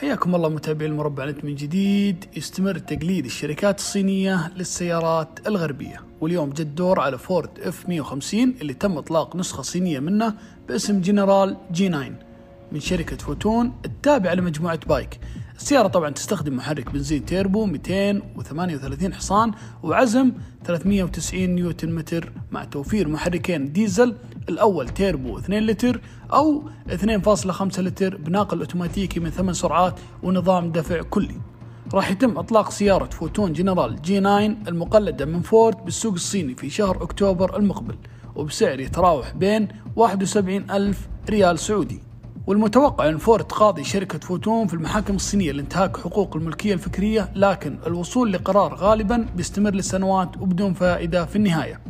حياكم الله متابعي المربع نت من جديد يستمر تقليد الشركات الصينية للسيارات الغربية واليوم جد دور على فورد اف 150 اللي تم اطلاق نسخة صينية منه باسم جنرال جي 9 من شركة فوتون التابعة لمجموعة بايك السيارة طبعا تستخدم محرك بنزين تيربو 238 حصان وعزم 390 نيوتن متر مع توفير محركين ديزل الأول تيربو 2 لتر أو 2.5 لتر بناقل أوتوماتيكي من 8 سرعات ونظام دفع كلي راح يتم اطلاق سيارة فوتون جنرال جي 9 المقلدة من فورد بالسوق الصيني في شهر اكتوبر المقبل وبسعر يتراوح بين 71 ألف ريال سعودي والمتوقع أن فورد تقاضي شركة فوتون في المحاكم الصينية لانتهاك حقوق الملكية الفكرية لكن الوصول لقرار غالبا بيستمر لسنوات وبدون فائدة في النهاية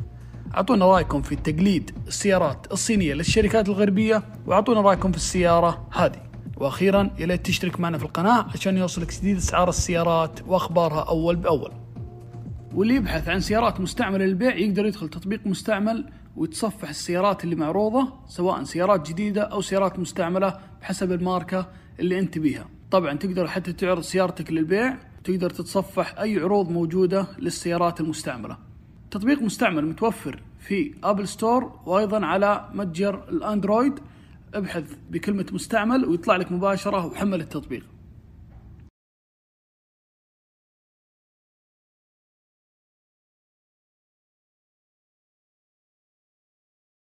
أعطونا رأيكم في تقليد السيارات الصينية للشركات الغربية وأعطونا رأيكم في السيارة هذه وأخيرا يا ليت تشترك معنا في القناة عشان يوصلك جديد أسعار السيارات وأخبارها أول بأول واللي يبحث عن سيارات مستعملة للبيع يقدر يدخل تطبيق مستعمل ويتصفح السيارات اللي معروضة سواء سيارات جديدة أو سيارات مستعملة بحسب الماركة اللي أنت بيها طبعا تقدر حتى تعرض سيارتك للبيع تقدر تتصفح أي عروض موجودة للسيارات المستعملة تطبيق مستعمل متوفر في أبل ستور وأيضا على متجر الأندرويد ابحث بكلمة مستعمل ويطلع لك مباشرة وحمل التطبيق